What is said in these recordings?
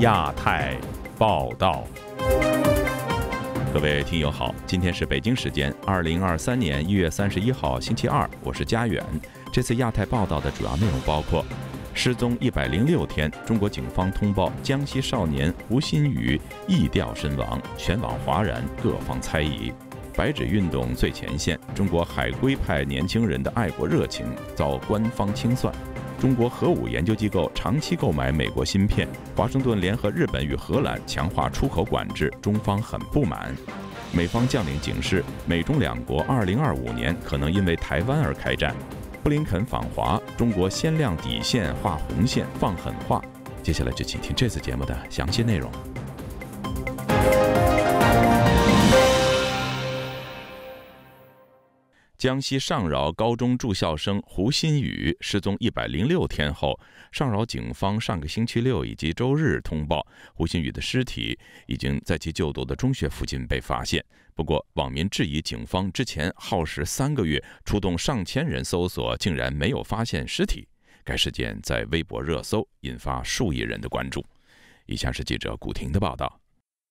亚太报道，各位听友好，今天是北京时间二零二三年一月三十一号星期二，我是佳远。这次亚太报道的主要内容包括：失踪一百零六天，中国警方通报江西少年胡新宇意调身亡，全网哗然，各方猜疑；白纸运动最前线，中国海归派年轻人的爱国热情遭官方清算。中国核武研究机构长期购买美国芯片，华盛顿联合日本与荷兰强化出口管制，中方很不满。美方将领警示，美中两国二零二五年可能因为台湾而开战。布林肯访华，中国先亮底线、画红线、放狠话。接下来就请听这次节目的详细内容。江西上饶高中住校生胡新宇失踪一百零六天后，上饶警方上个星期六以及周日通报，胡新宇的尸体已经在其就读的中学附近被发现。不过，网民质疑警方之前耗时三个月，出动上千人搜索，竟然没有发现尸体。该事件在微博热搜引发数亿人的关注。以下是记者古婷的报道。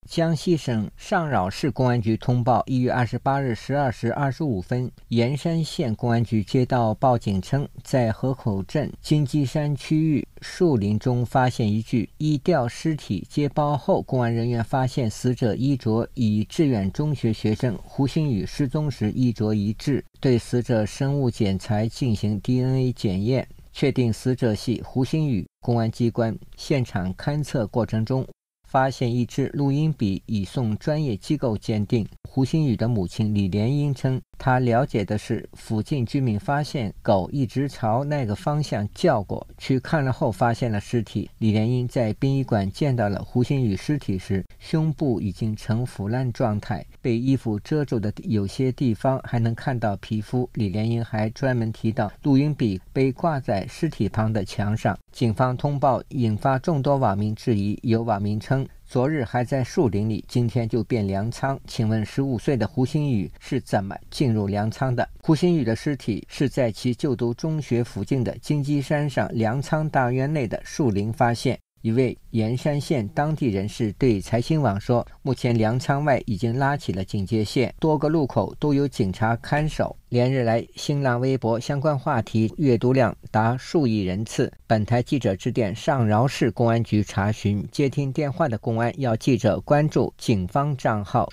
江西省上饶市公安局通报：一月二十八日十二时二十五分，盐山县公安局接到报警称，在河口镇金鸡山区域树林中发现一具衣吊尸体。接报后，公安人员发现死者衣着与致远中学学生胡新宇失踪时衣着一致。对死者生物检材进行 DNA 检验，确定死者系胡新宇。公安机关现场勘测过程中。发现一支录音笔，已送专业机构鉴定。胡鑫宇的母亲李莲英称。他了解的是，附近居民发现狗一直朝那个方向叫过去，看了后发现了尸体。李连英在殡仪馆见到了胡新宇尸体时，胸部已经呈腐烂状态，被衣服遮住的有些地方还能看到皮肤。李连英还专门提到，录音笔被挂在尸体旁的墙上。警方通报引发众多网民质疑，有网民称。昨日还在树林里，今天就变粮仓。请问十五岁的胡鑫宇是怎么进入粮仓的？胡鑫宇的尸体是在其就读中学附近的金鸡山上粮仓大院内的树林发现。一位盐山县当地人士对财新网说：“目前粮仓外已经拉起了警戒线，多个路口都有警察看守。连日来，新浪微博相关话题阅读量达数亿人次。”本台记者致电上饶市公安局查询，接听电话的公安要记者关注警方账号。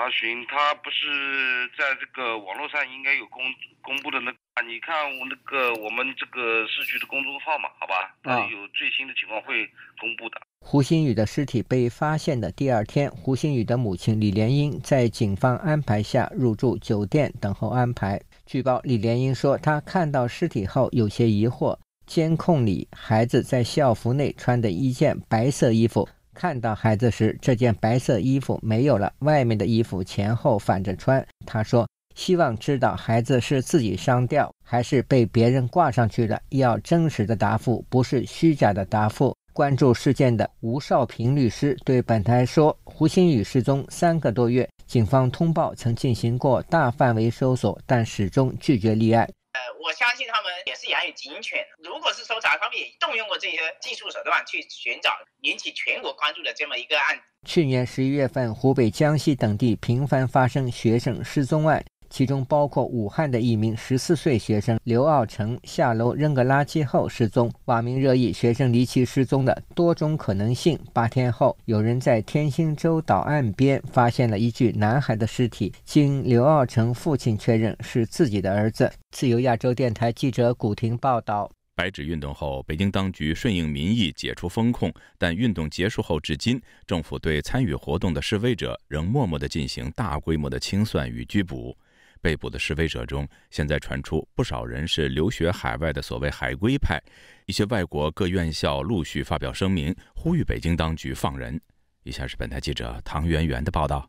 查询他不是在这个网络上应该有公公布的那个，你看我那个我们这个市局的公众号嘛，好吧？啊，有最新的情况会公布的。胡新宇的尸体被发现的第二天，胡新宇的母亲李莲英在警方安排下入住酒店等候安排。据报，李莲英说她看到尸体后有些疑惑，监控里孩子在校服内穿的一件白色衣服。看到孩子时，这件白色衣服没有了，外面的衣服前后反着穿。他说：“希望知道孩子是自己伤掉，还是被别人挂上去的。要真实的答复，不是虚假的答复。”关注事件的吴少平律师对本台说：“胡鑫宇失踪三个多月，警方通报曾进行过大范围搜索，但始终拒绝立案。呃，我相信他们。”也是养有警犬，如果是搜查，他们也动用过这些技术手段去寻找引起全国关注的这么一个案。去年十一月份，湖北、江西等地频繁发生学生失踪案。其中包括武汉的一名十四岁学生刘奥成下楼扔个垃圾后失踪，网民热议学生离奇失踪的多种可能性。八天后，有人在天兴洲岛岸边发现了一具男孩的尸体，经刘奥成父亲确认是自己的儿子。自由亚洲电台记者古婷报道：白纸运动后，北京当局顺应民意解除封控，但运动结束后至今，政府对参与活动的示威者仍默默地进行大规模的清算与拘捕。被捕的示威者中，现在传出不少人是留学海外的所谓“海归派”，一些外国各院校陆续发表声明，呼吁北京当局放人。以下是本台记者唐媛媛的报道。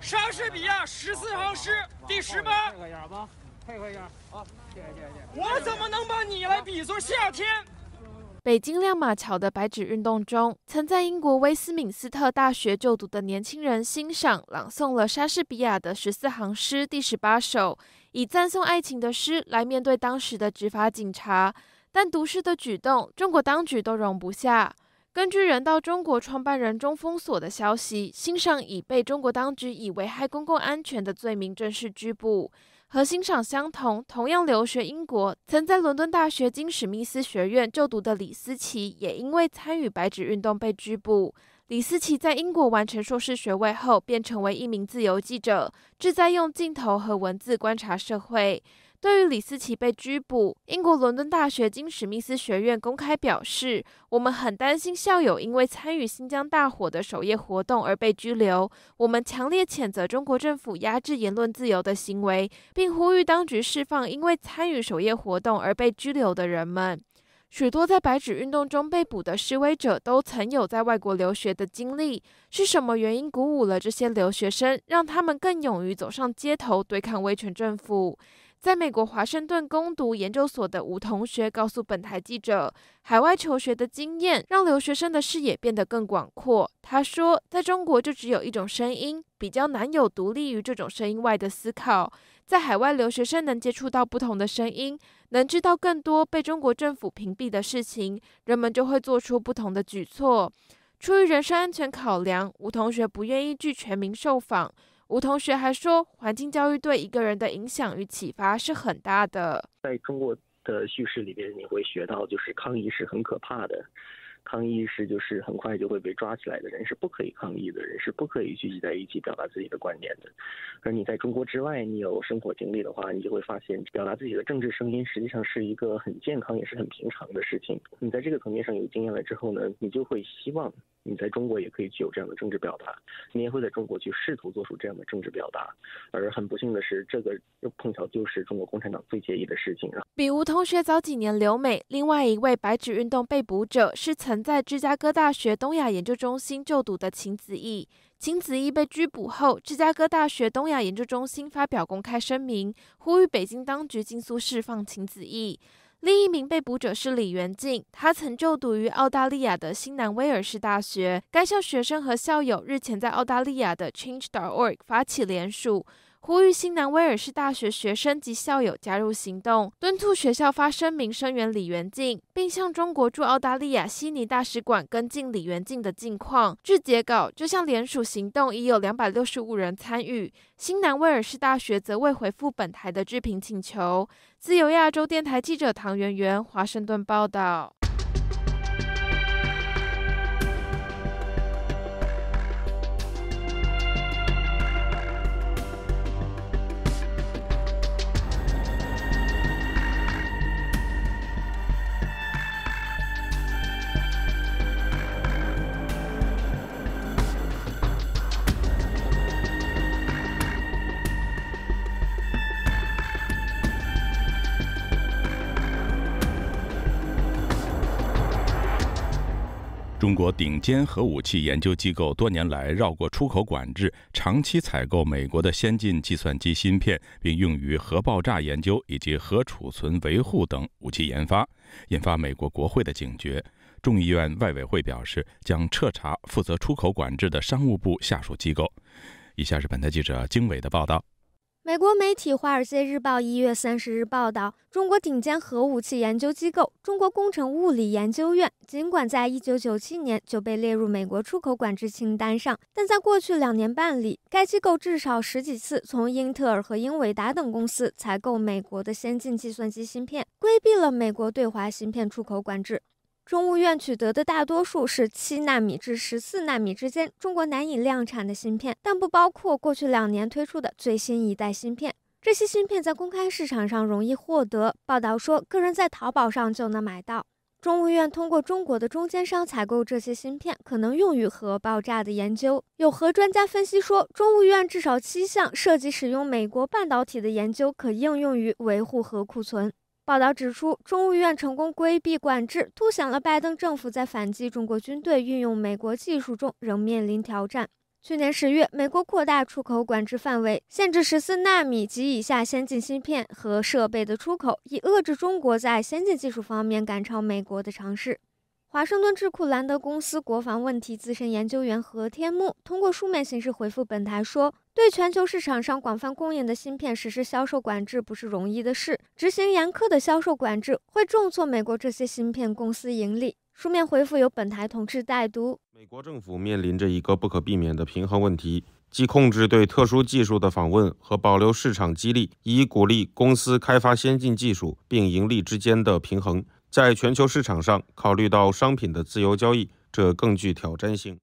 莎士比亚十四行诗第十八，配合一下，好，下啊！谢谢谢谢。我怎么能把你来比作夏天？北京亮马桥的白纸运动中，曾在英国威斯敏斯特大学就读的年轻人欣赏朗诵了莎士比亚的十四行诗第十八首，以赞颂爱情的诗来面对当时的执法警察。但读诗的举动，中国当局都容不下。根据人道中国创办人中封锁的消息，欣赏已被中国当局以危害公共安全的罪名正式拘捕。和欣赏相同，同样留学英国，曾在伦敦大学金史密斯学院就读的李思琪，也因为参与白纸运动被拘捕。李思琪在英国完成硕士学位后，便成为一名自由记者，志在用镜头和文字观察社会。对于李思琪被拘捕，英国伦敦大学金史密斯学院公开表示：“我们很担心校友因为参与新疆大火的守夜活动而被拘留。我们强烈谴责中国政府压制言论自由的行为，并呼吁当局释放因为参与守夜活动而被拘留的人们。”许多在白纸运动中被捕的示威者都曾有在外国留学的经历。是什么原因鼓舞了这些留学生，让他们更勇于走上街头对抗威权政府？在美国华盛顿攻读研究所的吴同学告诉本台记者，海外求学的经验让留学生的视野变得更广阔。他说，在中国就只有一种声音，比较难有独立于这种声音外的思考。在海外，留学生能接触到不同的声音，能知道更多被中国政府屏蔽的事情，人们就会做出不同的举措。出于人身安全考量，吴同学不愿意具全民受访。吴同学还说，环境教育对一个人的影响与启发是很大的。在中国的叙事里边，你会学到，就是抗议是很可怕的，抗议是就是很快就会被抓起来的人，是不可以抗议的人，是不可以聚集在一起表达自己的观点的。而你在中国之外，你有生活经历的话，你就会发现，表达自己的政治声音实际上是一个很健康也是很平常的事情。你在这个层面上有经验了之后呢，你就会希望。你在中国也可以具有这样的政治表达，你也会在中国去试图做出这样的政治表达，而很不幸的是，这个又碰巧就是中国共产党最介意的事情。啊。比吴同学早几年留美，另外一位白纸运动被捕者是曾在芝加哥大学东亚研究中心就读的秦子义。秦子义被拘捕后，芝加哥大学东亚研究中心发表公开声明，呼吁北京当局尽速释放秦子义。另一名被捕者是李元静，他曾就读于澳大利亚的新南威尔士大学。该校学生和校友日前在澳大利亚的 change.org 发起联署。呼吁新南威尔士大学学生及校友加入行动，敦促学校发声明声援李元静，并向中国驻澳大利亚悉尼大使馆跟进李元静的近况。据截稿，这项联署行动已有两百六十五人参与。新南威尔士大学则未回复本台的置评请求。自由亚洲电台记者唐媛媛华盛顿报道。中国顶尖核武器研究机构多年来绕过出口管制，长期采购美国的先进计算机芯片，并用于核爆炸研究以及核储存维护等武器研发，引发美国国会的警觉。众议院外委会表示，将彻查负责出口管制的商务部下属机构。以下是本台记者经纬的报道。美国媒体《华尔街日报》一月三十日报道，中国顶尖核武器研究机构中国工程物理研究院，尽管在1997年就被列入美国出口管制清单上，但在过去两年半里，该机构至少十几次从英特尔和英伟达等公司采购美国的先进计算机芯片，规避了美国对华芯片出口管制。中物院取得的大多数是七纳米至十四纳米之间，中国难以量产的芯片，但不包括过去两年推出的最新一代芯片。这些芯片在公开市场上容易获得，报道说，个人在淘宝上就能买到。中物院通过中国的中间商采购这些芯片，可能用于核爆炸的研究。有核专家分析说，中物院至少七项涉及使用美国半导体的研究，可应用于维护核库存。报道指出，中务院成功规避管制，凸显了拜登政府在反击中国军队运用美国技术中仍面临挑战。去年十月，美国扩大出口管制范围，限制十四纳米及以下先进芯片和设备的出口，以遏制中国在先进技术方面赶超美国的尝试。华盛顿智库兰德公司国防问题资深研究员何天木通过书面形式回复本台说。对全球市场上广泛供应的芯片实施销售管制不是容易的事。执行严苛的销售管制会重挫美国这些芯片公司盈利。书面回复由本台同志代读。美国政府面临着一个不可避免的平衡问题，即控制对特殊技术的访问和保留市场激励以鼓励公司开发先进技术并盈利之间的平衡。在全球市场上，考虑到商品的自由交易，这更具挑战性。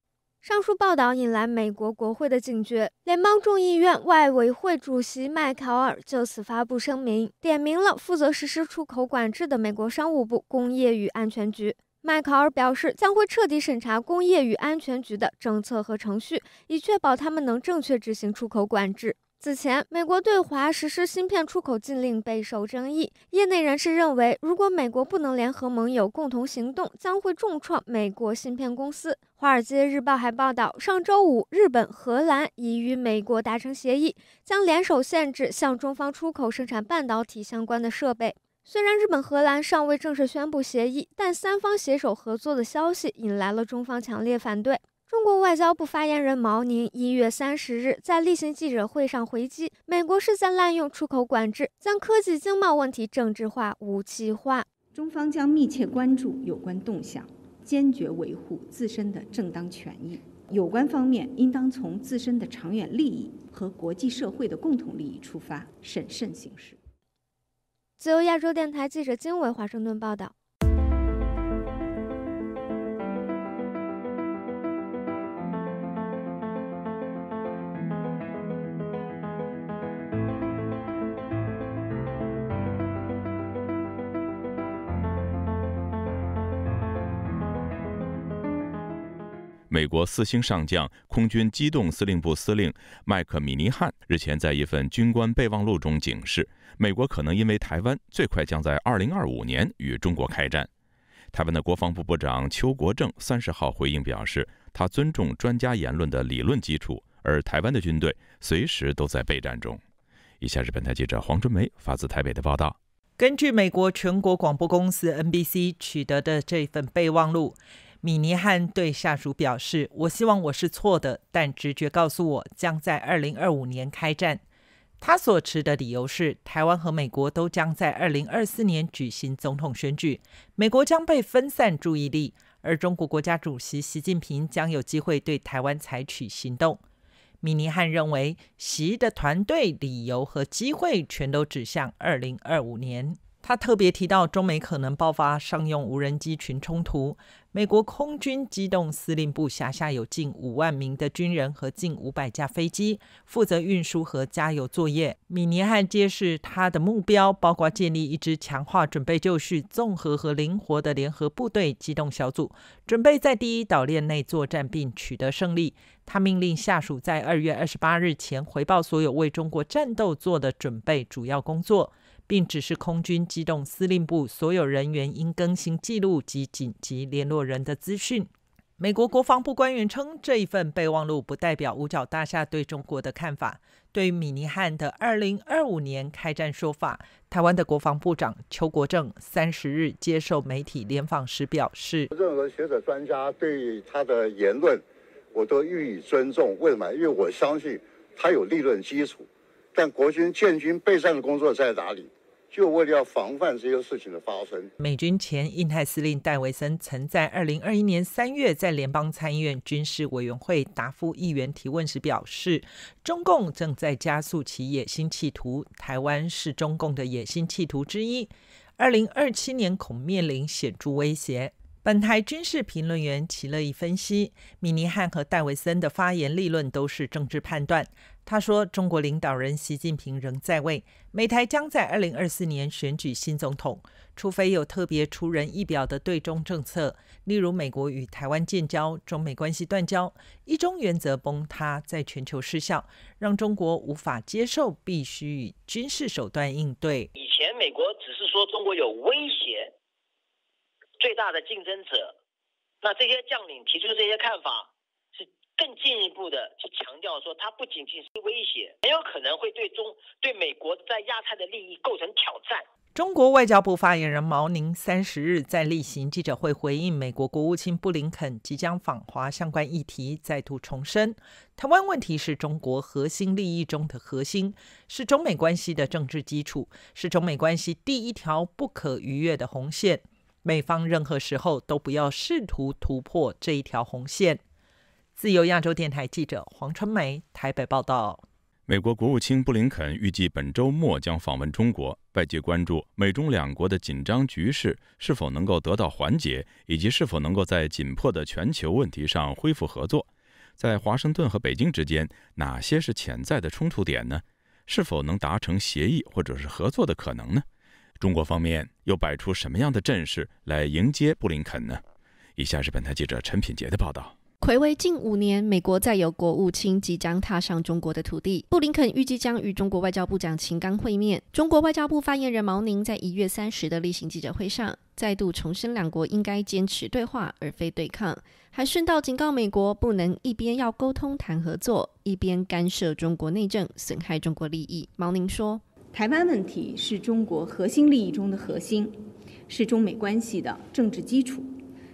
上述报道引来美国国会的警觉，联邦众议院外委会主席迈考尔就此发布声明，点名了负责实施出口管制的美国商务部工业与安全局。迈考尔表示，将会彻底审查工业与安全局的政策和程序，以确保他们能正确执行出口管制。此前，美国对华实施芯片出口禁令备受争议。业内人士认为，如果美国不能联合盟友共同行动，将会重创美国芯片公司。《华尔街日报》还报道，上周五，日本、荷兰已与美国达成协议，将联手限制向中方出口生产半导体相关的设备。虽然日本、荷兰尚未正式宣布协议，但三方携手合作的消息引来了中方强烈反对。中国外交部发言人毛宁一月三十日在例行记者会上回击，美国是在滥用出口管制，将科技经贸问题政治化、武器化。中方将密切关注有关动向，坚决维护自身的正当权益。有关方面应当从自身的长远利益和国际社会的共同利益出发，审慎行事。自由亚洲电台记者金伟华盛顿报道。美国四星上将、空军机动司令部司令麦克米尼汉日前在一份军官备忘录中警示，美国可能因为台湾，最快将在二零二五年与中国开战。台湾的国防部部长邱国正三十号回应表示，他尊重专家言论的理论基础，而台湾的军队随时都在备战中。以下日本台记者黄春梅发自台北的报道：根据美国全国广播公司 NBC 取得的这份备忘录。米尼汉对下属表示：“我希望我是错的，但直觉告诉我将在二零二五年开战。”他所持的理由是，台湾和美国都将在二零二四年举行总统选举，美国将被分散注意力，而中国国家主席习近平将有机会对台湾采取行动。米尼汉认为，习的团队理由和机会全都指向二零二五年。他特别提到，中美可能爆发商用无人机群冲突。美国空军机动司令部辖下有近五万名的军人和近五百架飞机，负责运输和加油作业。米尼汉揭示他的目标，包括建立一支强化、准备就绪、综合和灵活的联合部队机动小组，准备在第一岛链内作战并取得胜利。他命令下属在二月二十八日前回报所有为中国战斗做的准备主要工作。并指示空军机动司令部所有人员应更新记录及紧急联络人的资讯。美国国防部官员称，这一份备忘录不代表五角大厦对中国的看法。对于米尼汉的2025年开战说法，台湾的国防部长邱国正三十日接受媒体联访时表示：“任何学者专家对他的言论，我都予以尊重。为什么？因为我相信他有立论基础。但国军建军备战的工作在哪里？”就为了要防范这些事情的发生。美军前印太司令戴维森曾在2021年3月在联邦参议院军事委员会答复议员提问时表示，中共正在加速其野心企图，台湾是中共的野心企图之一，2027年恐面临显著威胁。本台军事评论员齐乐意分析，米尼汉和戴维森的发言立论都是政治判断。他说，中国领导人习近平仍在位，美台将在二零二四年选举新总统，除非有特别出人意表的对中政策，例如美国与台湾建交、中美关系断交、一中原则崩塌在全球失效，让中国无法接受，必须以军事手段应对。以前美国只是说中国有威胁。最大的竞争者，那这些将领提出这些看法，是更进一步的去强调说，它不仅仅是威胁，很有可能会对中对美国在亚太的利益构成挑战。中国外交部发言人毛宁三十日在例行记者会回应美国国务卿布林肯即将访华相关议题，再度重申，台湾问题是中国核心利益中的核心，是中美关系的政治基础，是中美关系第一条不可逾越的红线。美方任何时候都不要试图突破这一条红线。自由亚洲电台记者黄春梅台北报道：，美国国务卿布林肯预计本周末将访问中国。外界关注美中两国的紧张局势是否能够得到缓解，以及是否能够在紧迫的全球问题上恢复合作。在华盛顿和北京之间，哪些是潜在的冲突点呢？是否能达成协议或者是合作的可能呢？中国方面又摆出什么样的阵势来迎接布林肯呢？以下是本台记者陈品杰的报道：魁违近五年，美国在有国务卿即将踏上中国的土地。布林肯预计将与中国外交部长秦刚会面。中国外交部发言人毛宁在一月三十的例行记者会上再度重申，两国应该坚持对话而非对抗，还顺道警告美国不能一边要沟通谈合作，一边干涉中国内政，损害中国利益。毛宁说。台湾问题是中国核心利益中的核心，是中美关系的政治基础，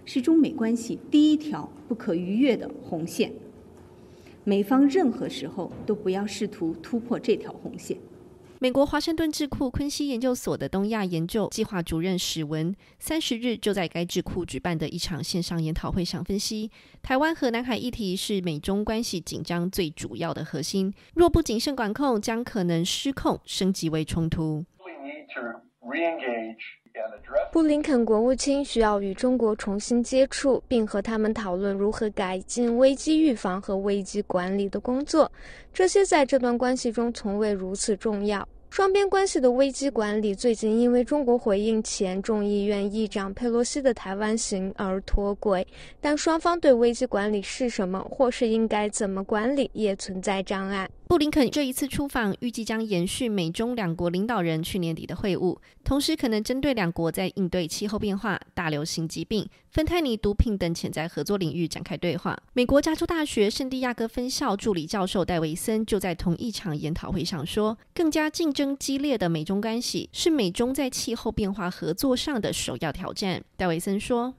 是中美关系第一条不可逾越的红线。美方任何时候都不要试图突破这条红线。美国华盛顿智库昆西研究所的东亚研究计划主任史文三十日就在该智库举办的一场线上研讨会上分析，台湾和南海议题是美中关系紧张最主要的核心，若不谨慎管控，将可能失控升级为冲突。布林肯国务卿需要与中国重新接触，并和他们讨论如何改进危机预防和危机管理的工作。这些在这段关系中从未如此重要。双边关系的危机管理最近因为中国回应前众议院议长佩洛西的台湾行而脱轨，但双方对危机管理是什么，或是应该怎么管理，也存在障碍。布林肯这一次出访预计将延续美中两国领导人去年底的会晤，同时可能针对两国在应对气候变化、大流行疾病、芬太尼毒品等潜在合作领域展开对话。美国加州大学圣地亚哥分校助理教授戴维森就在同一场研讨会上说：“更加竞争。激烈的美中关系是美中在气候变化合作上的首要挑战，戴维森说。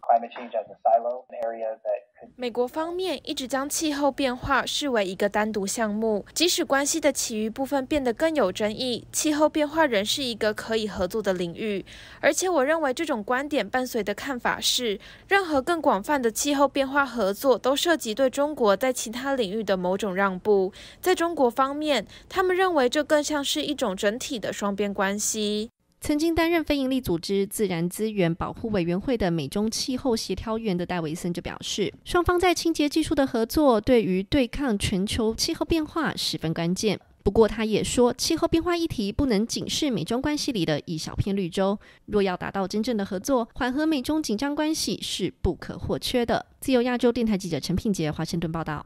美国方面一直将气候变化视为一个单独项目，即使关系的其余部分变得更有争议，气候变化仍是一个可以合作的领域。而且，我认为这种观点伴随的看法是，任何更广泛的气候变化合作都涉及对中国在其他领域的某种让步。在中国方面，他们认为这更像是一种整体的双边关系。曾经担任非营利组织自然资源保护委员会的美中气候协调员的戴维森就表示，双方在清洁技术的合作对于对抗全球气候变化十分关键。不过，他也说，气候变化议题不能仅是美中关系里的一小片绿洲。若要达到真正的合作，缓和美中紧张关系是不可或缺的。自由亚洲电台记者陈品杰，华盛顿报道。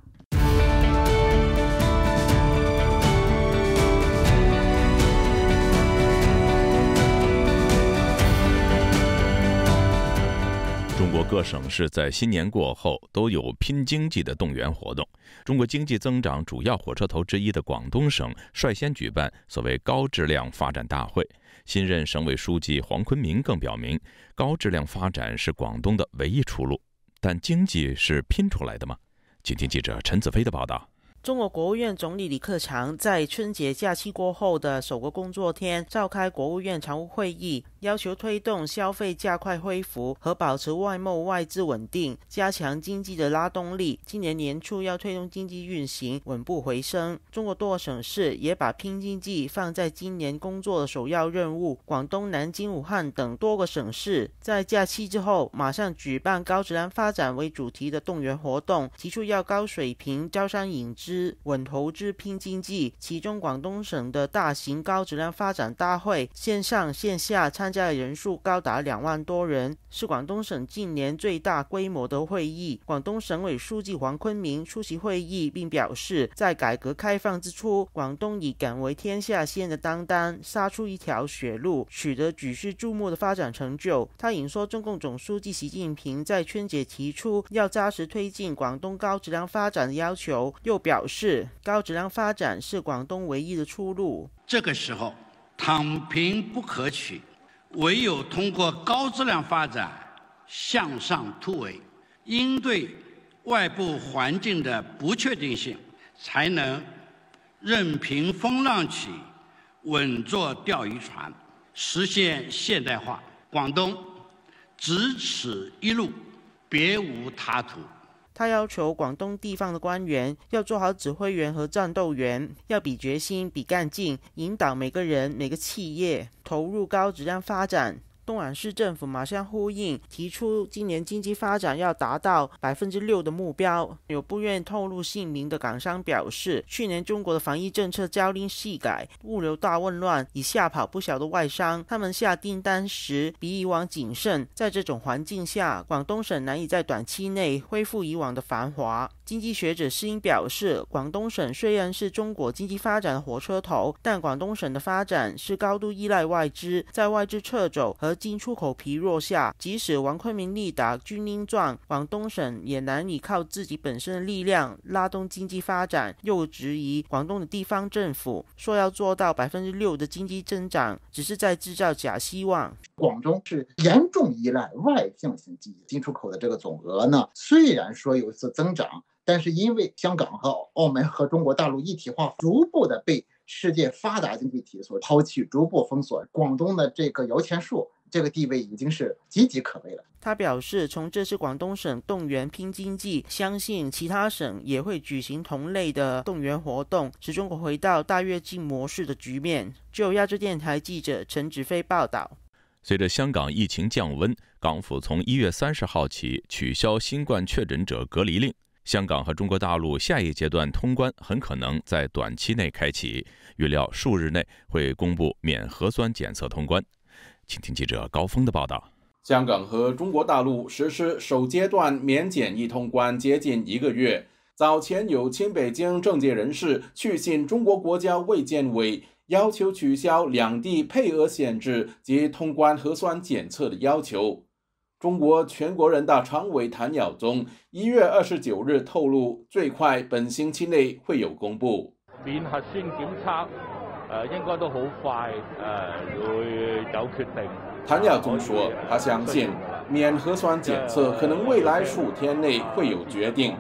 中国各省市在新年过后都有拼经济的动员活动。中国经济增长主要火车头之一的广东省率先举办所谓高质量发展大会。新任省委书记黄坤明更表明，高质量发展是广东的唯一出路。但经济是拼出来的吗？请听记者陈子飞的报道。中国国务院总理李克强在春节假期过后的首个工作天召开国务院常务会议，要求推动消费加快恢复和保持外贸外资稳定，加强经济的拉动力。今年年初要推动经济运行稳步回升。中国多个省市也把拼经济放在今年工作的首要任务。广东、南京、武汉等多个省市在假期之后马上举办高质量发展为主题的动员活动，提出要高水平招商引资。之稳投资拼经济，其中广东省的大型高质量发展大会，线上线下参加人数高达两万多人，是广东省近年最大规模的会议。广东省委书记黄坤明出席会议，并表示，在改革开放之初，广东以敢为天下先的担当，杀出一条血路，取得举世注目的发展成就。他引说中共总书记习近平在春节提出要扎实推进广东高质量发展的要求，又表。表示，高质量发展是广东唯一的出路。这个时候，躺平不可取，唯有通过高质量发展向上突围，应对外部环境的不确定性，才能任凭风浪起，稳坐钓鱼船，实现现代化。广东，只此一路，别无他途。他要求广东地方的官员要做好指挥员和战斗员，要比决心、比干劲，引导每个人、每个企业投入高质量发展。东莞市政府马上呼应，提出今年经济发展要达到百分之六的目标。有不愿透露姓名的港商表示，去年中国的防疫政策朝令夕改，物流大混乱，已吓跑不小的外商。他们下订单时比以往谨慎。在这种环境下，广东省难以在短期内恢复以往的繁华。经济学者施英表示，广东省虽然是中国经济发展的火车头，但广东省的发展是高度依赖外资，在外资撤走和进出口疲弱下，即使王昆明力打军令状，广东省也难以靠自己本身的力量拉动经济发展。又质疑广东的地方政府说要做到百分之六的经济增长，只是在制造假希望。广东是严重依赖外向型经济，进出口的这个总额呢，虽然说有所增长。但是因为香港和澳门和中国大陆一体化逐步的被世界发达经济体所抛弃，逐步封锁，广东的这个摇钱树这个地位已经是岌岌可危了。他表示，从这次广东省动员拼经济，相信其他省也会举行同类的动员活动，使中国回到大跃进模式的局面。就亚洲电台记者陈子飞报道，随着香港疫情降温，港府从一月三十号起取消新冠确诊者隔离令。香港和中国大陆下一阶段通关很可能在短期内开启，预料数日内会公布免核酸检测通关。请听记者高峰的报道：香港和中国大陆实施首阶段免检疫通关接近一个月，早前有清北京政界人士去信中国国家卫健委，要求取消两地配额限制及通关核酸检测的要求。中国全国人大常委谭耀宗一月二十九日透露，最快本星期内会有公布免核酸检测。呃，应该都好快，呃，会有决定。谭耀宗说，他相信免核酸检测可能未来十五天内会有决定，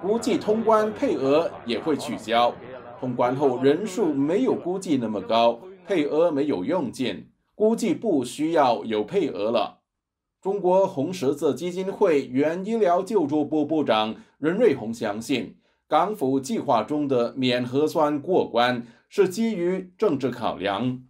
估计通关配额也会取消。通关后人数没有估计那么高，配额没有用尽，估计不需要有配额了。中国红十字基金会原医疗救助部部长任瑞红相信，港府计划中的免核酸过关是基于政治考量。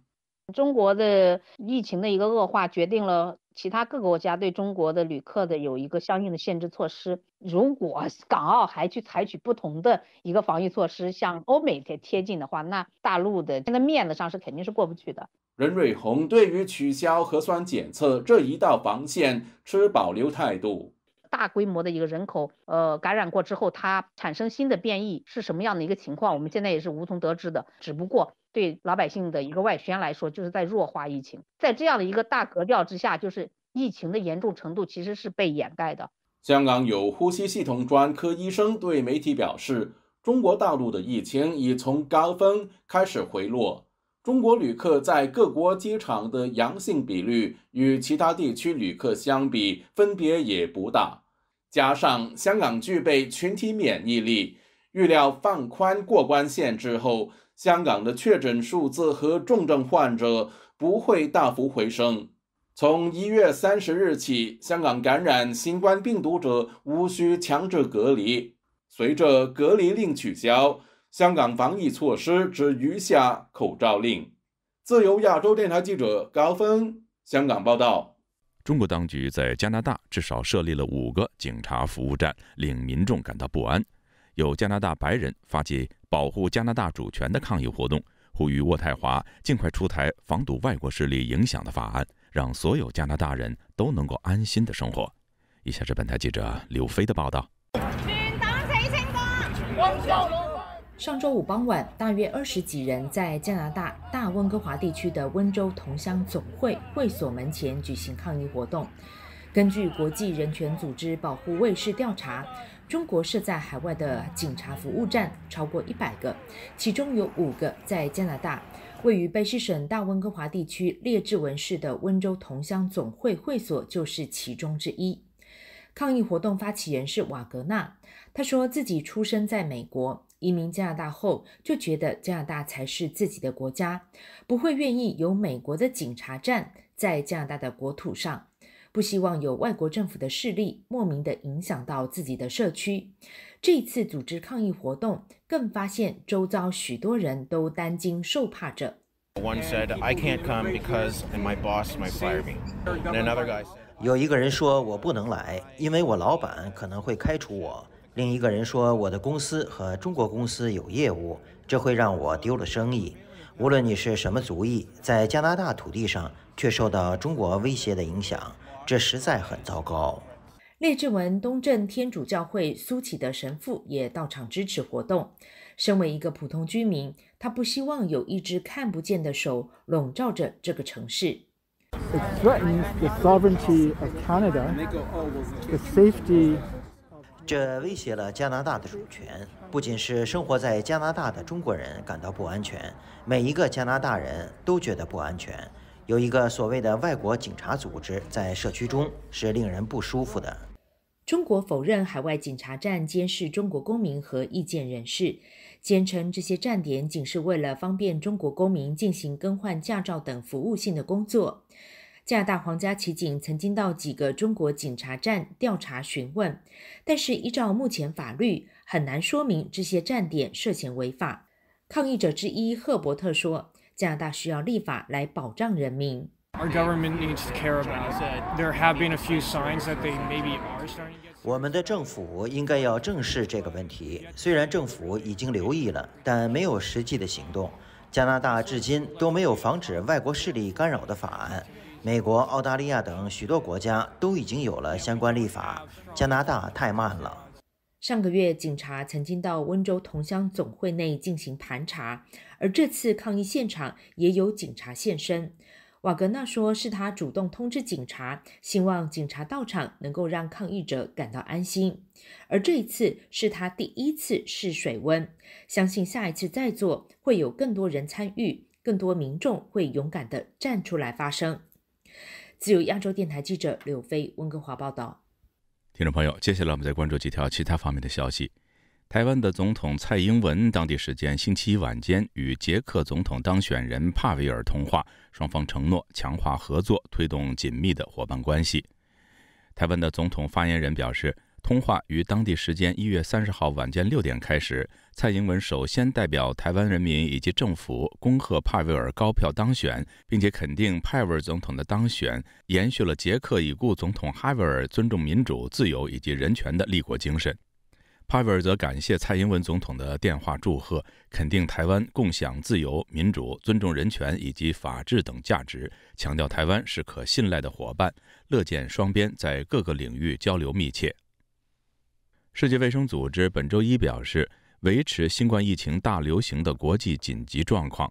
中国的疫情的一个恶化，决定了其他各个国家对中国的旅客的有一个相应的限制措施。如果港澳还去采取不同的一个防疫措施，向欧美贴贴近的话，那大陆的现在面子上是肯定是过不去的。任瑞红对于取消核酸检测这一道防线持保留态度。大规模的一个人口，呃，感染过之后，它产生新的变异是什么样的一个情况，我们现在也是无从得知的。只不过对老百姓的一个外宣来说，就是在弱化疫情。在这样的一个大格调之下，就是疫情的严重程度其实是被掩盖的。香港有呼吸系统专科医生对媒体表示，中国大陆的疫情已从高峰开始回落。中国旅客在各国机场的阳性比率与其他地区旅客相比，分别也不大。加上香港具备群体免疫力，预料放宽过关限制后，香港的确诊数字和重症患者不会大幅回升。从一月三十日起，香港感染新冠病毒者无需强制隔离。随着隔离令取消。香港防疫措施之余下口罩令，自由亚洲电台记者高峰香港报道。中国当局在加拿大至少设立了五个警察服务站，令民众感到不安。有加拿大白人发起保护加拿大主权的抗议活动，呼吁渥太华尽快出台防堵外国势力影响的法案，让所有加拿大人都能够安心的生活。以下是本台记者刘飞的报道。上周五傍晚，大约二十几人在加拿大大温哥华地区的温州同乡总会会所门前举行抗议活动。根据国际人权组织保护卫士调查，中国设在海外的警察服务站超过一百个，其中有五个在加拿大，位于卑诗省大温哥华地区列治文市的温州同乡总会会所就是其中之一。抗议活动发起人是瓦格纳，他说自己出生在美国。移民加拿大后，就觉得加拿大才是自己的国家，不会愿意有美国的警察站在加拿大的国土上，不希望有外国政府的势力莫名的影响到自己的社区。这次组织抗议活动，更发现周遭许多人都担惊受怕着。One said, "I can't come because my boss might fire me." Another guy, 有一个人说我不能来，因为我老板可能会开除我。另一个人说：“我的公司和中国公司有业务，这会让我丢了生意。无论你是什么族裔，在加拿大土地上却受到中国威胁的影响，这实在很糟糕。”列治文东镇天主教会苏启的神父也到场支持活动。身为一个普通居民，他不希望有一只看不见的手笼罩着这个城市。这威胁了加拿大的主权，不仅是生活在加拿大的中国人感到不安全，每一个加拿大人都觉得不安全。有一个所谓的外国警察组织在社区中是令人不舒服的。中国否认海外警察站监视中国公民和意见人士，坚称这些站点仅是为了方便中国公民进行更换驾照等服务性的工作。加拿大皇家骑警曾经到几个中国警察站调查询问，但是依照目前法律，很难说明这些站点涉嫌违法。抗议者之一赫伯特说：“加拿大需要立法来保障人民。”我们的政府应该要正视这个问题，虽然政府已经留意了，但没有实际的行动。加拿大至今都没有防止外国势力干扰的法案。美国、澳大利亚等许多国家都已经有了相关立法，加拿大太慢了。上个月，警察曾经到温州同乡总会内进行盘查，而这次抗议现场也有警察现身。瓦格纳说是他主动通知警察，希望警察到场能够让抗议者感到安心。而这一次是他第一次试水温，相信下一次再做会有更多人参与，更多民众会勇敢地站出来发声。自由亚洲电台记者刘飞温哥华报道，听众朋友，接下来我们再关注几条其他方面的消息。台湾的总统蔡英文当地时间星期一晚间与捷克总统当选人帕维尔通话，双方承诺强化合作，推动紧密的伙伴关系。台湾的总统发言人表示。通话于当地时间一月三十号晚间六点开始。蔡英文首先代表台湾人民以及政府，恭贺帕维尔高票当选，并且肯定帕维尔总统的当选延续了捷克已故总统哈维尔尊重民主、自由以及人权的立国精神。帕维尔则感谢蔡英文总统的电话祝贺，肯定台湾共享自由、民主、尊重人权以及法治等价值，强调台湾是可信赖的伙伴，乐见双边在各个领域交流密切。世界卫生组织本周一表示，维持新冠疫情大流行的国际紧急状况。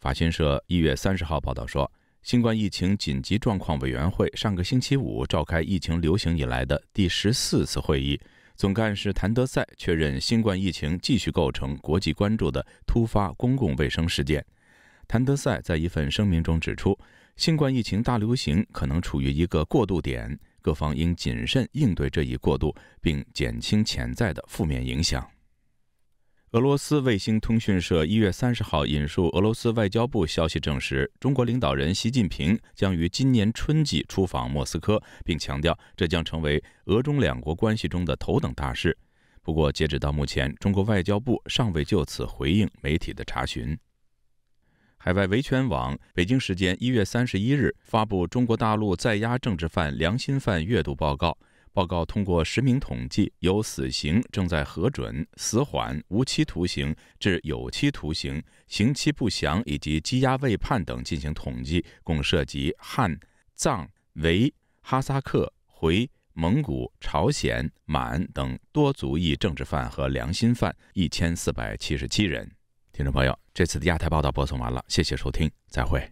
法新社一月三十号报道说，新冠疫情紧急状况委员会上个星期五召开疫情流行以来的第十四次会议，总干事谭德赛确认，新冠疫情继续构成国际关注的突发公共卫生事件。谭德赛在一份声明中指出，新冠疫情大流行可能处于一个过渡点。各方应谨慎应对这一过渡，并减轻潜在的负面影响。俄罗斯卫星通讯社一月三十号引述俄罗斯外交部消息证实，中国领导人习近平将于今年春季出访莫斯科，并强调这将成为俄中两国关系中的头等大事。不过，截止到目前，中国外交部尚未就此回应媒体的查询。海外维权网北京时间一月三十一日发布中国大陆在押政治犯、良心犯阅读报告。报告通过实名统计，由死刑、正在核准、死缓、无期徒刑至有期徒刑、刑期不详以及羁押未判等进行统计，共涉及汉、藏、维、哈萨克、回、蒙古、朝鲜、满等多族裔政治犯和良心犯一千四百七十七人。听众朋友，这次的亚太报道播送完了，谢谢收听，再会。